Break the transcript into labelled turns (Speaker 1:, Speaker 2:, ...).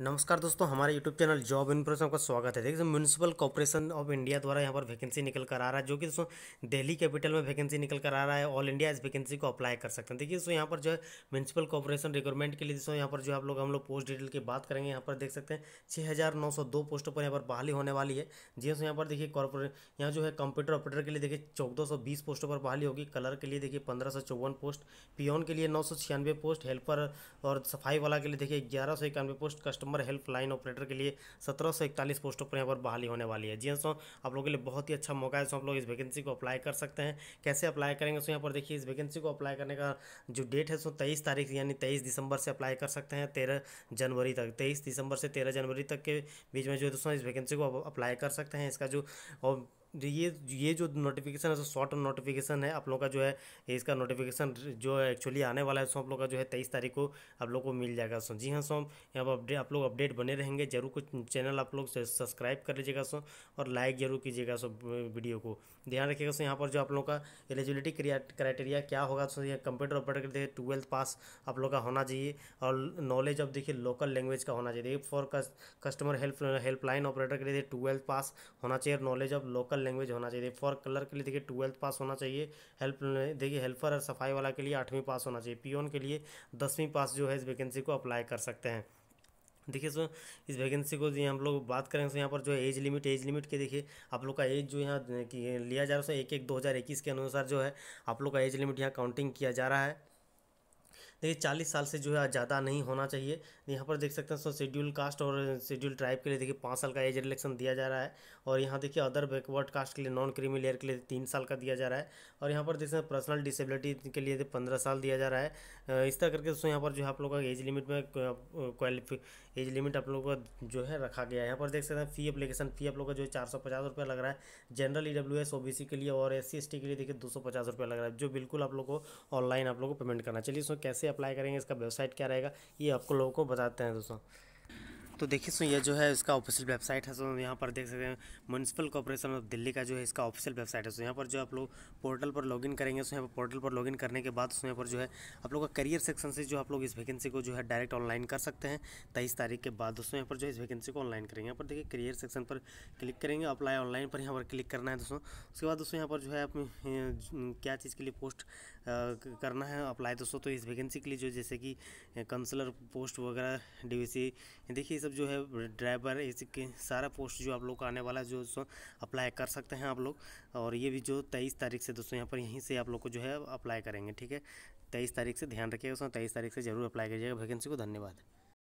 Speaker 1: नमस्कार दोस्तों हमारे यूट्यूब चैनल जॉब इन्फॉर्मेशन का स्वागत है देखिए म्यूनसिपल कॉर्पोरेशन ऑफ इंडिया द्वारा यहाँ पर वैकेंसी निकल कर आ रहा है जो कि दोस्तों दिल्ली कैपिटल में वैकेंसी निकल कर आ रहा है ऑल इंडिया इस वैकेंसी को अप्लाई कर सकते हैं देखिए दोस्तों यहाँ पर जो है म्यूनसिपल कॉर्पोरेशन रिक्रूटमेंट के लिए दोस्तों यहाँ पर जो आप लोग हम लोग पोस्ट डिटेल की बात करेंगे यहाँ पर देख सकते हैं छः पोस्टों पर यहाँ पर बहाली होने वाली है जी दोस्तों यहाँ पर देखिए कॉर्पोरेट यहाँ जो है कंप्यूटर ऑपरेटर के लिए देखिए चौदह पोस्टों पर बहाली होगी कलर के लिए देखिए पंद्रह पोस्ट पियोन के लिए नौ पोस्ट हेल्पर और सफाई वाला के लिए देखिए ग्यारह post customer customer help line operator के लिए सत्रह सौ इकतालीस पोस्टों पर यहाँ पर बहाली होने वाली है जी हाँ सो आप लोगों के लिए बहुत ही अच्छा मौका है सो आप लोग इस वैकेंसी को अप्लाई कर सकते हैं कैसे अप्लाई करेंगे सो यहाँ पर देखिए इस वैकेंसी को अप्लाई करने का जो डेट है सो तेईस तारीख यानी तेईस दिसंबर से अप्लाई कर सकते हैं तेरह जनवरी तक तेईस दिसंबर से तेरह जनवरी तक के बीच में जो दोस्तों इस वैकेंसी को अप्लाई कर सकते हैं इसका जो ये ये जो नोटिफिकेशन है शॉर्ट नोटिफिकेशन है आप लोग का जो है इसका नोटिफिकेशन जो है एक्चुअली आने वाला है सो आप लोग का जो है तेईस तारीख को आप लोग को मिल जाएगा सो जी हाँ सो यहाँ पर अपडेट आप लोग अपडेट बने रहेंगे जरूर कुछ चैनल आप लोग सब्सक्राइब कर लीजिएगा सो और लाइक जरूर कीजिएगा सो वीडियो को ध्यान रखिएगा सो यहाँ पर जो आप लोग का एलिजिबिलिटी क्राइटेरिया क्या होगा सो ये कंप्यूटर ऑपरेटर देखिए ट्वेल्थ पास आप लोग का होना चाहिए और नॉलेज ऑफ देखिए लोकल लैंग्वेज का होना चाहिए for customer help helpline operator के लिए ट्वेल्थ पास होना चाहिए नॉलेज ऑफ लोकल लैंग्वेज होना चाहिए फॉर कलर के लिए देखिए ट्वेल्थ पास होना चाहिए हेल्प देखिए हेल्पर और सफाई वाला के लिए आठवीं पास होना चाहिए पीओन के लिए दसवीं पास जो है इस वैकेंसी को अप्लाई कर सकते हैं देखिए सो इस वैकेंसी को जी हम लोग बात करेंगे सो यहाँ पर जो है एज लिमिट एज लिमिट के देखिए आप लोग का एज जो यहाँ लिया जा रहा है सो एक एक दो हज़ार इक्कीस के अनुसार जो है आप लोग का एज लिमिट यहाँ काउंटिंग किया जा रहा है देखिए तो चालीस साल से जो है ज़्यादा नहीं होना चाहिए यहाँ पर देख सकते हैं सो शेड्यूल कास्ट और शेड्यूल ट्राइब के लिए देखिए पाँच साल का एज रिलेक्शन दिया जा रहा है और यहाँ देखिए अदर बैकवर्ड कास्ट के लिए नॉन क्रीमी लेयर के लिए तीन साल का दिया जा रहा है और यहाँ पर देख सकते हैं पर्सनल डिसेबिलिटी के लिए पंद्रह साल दिया जा रहा है इस तरह करके दोस्तों यहाँ पर जो है आप लोग का एज लिमिट में क्वालिफी एज लिमिट आप लोगों का जो है रखा गया है यहाँ पर देख सकते हैं फी अपलीकेशन फ़ी आप लोग का जो है चार सौ पचास रुपया लग रहा है general E W S O B C के लिए और एस सी एस टी के लिए देखिए दो सौ पचास रुपया लग रहा है जो बिल्कुल आप लोग को ऑनलाइन आप लोग को पेमेंट करना चाहिए इसमें कैसे अप्लाई करेंगे इसका वेबसाइट क्या रहेगा ये आपको लोगों को बताते हैं दोस्तों तो देखिए सो ये जो है इसका ऑफिशियल वेबसाइट है सो यहाँ पर देख सकते हैं म्यूनसिपल कॉरपोरेशन ऑफ दिल्ली का जो है इसका ऑफिशियल वेबसाइट है सो यहाँ पर जो आप लोग पोर्टल पर लॉगिन करेंगे सो यहाँ पर पोर्टल पर लॉगिन करने के बाद सो यहाँ पर जो है आप लोग का करियर सेक्शन से जो आप लोग इस वैकेंसी को जो है डायरेक्ट ऑनलाइन कर सकते हैं तेईस तारीख के बाद दोस्तों यहाँ पर जो है इस वैकेंसी को ऑनलाइन करेंगे यहाँ पर देखिए करियर सेक्शन पर क्लिक करेंगे अप्लाई ऑनलाइन पर यहाँ पर क्लिक करना है दोस्तों उसके बाद दोस्तों यहाँ पर जो है आप क्या चीज़ के लिए पोस्ट करना है अप्लाई दोस्तों तो इस वैकेंसी के लिए जो जैसे कि कंसलर पोस्ट वगैरह डी देखिए सब जो है ड्राइवर इसके सारा पोस्ट जो आप लोग का आने वाला जो अप्लाई कर सकते हैं आप लोग और ये भी जो तेईस तारीख से दोस्तों यहाँ पर यहीं से आप लोग को जो है अप्लाई करेंगे ठीक है तेईस तारीख से ध्यान रखिएगा दोस्तों तेईस तारीख से जरूर अप्लाई करिएगा वैकेंसी को धन्यवाद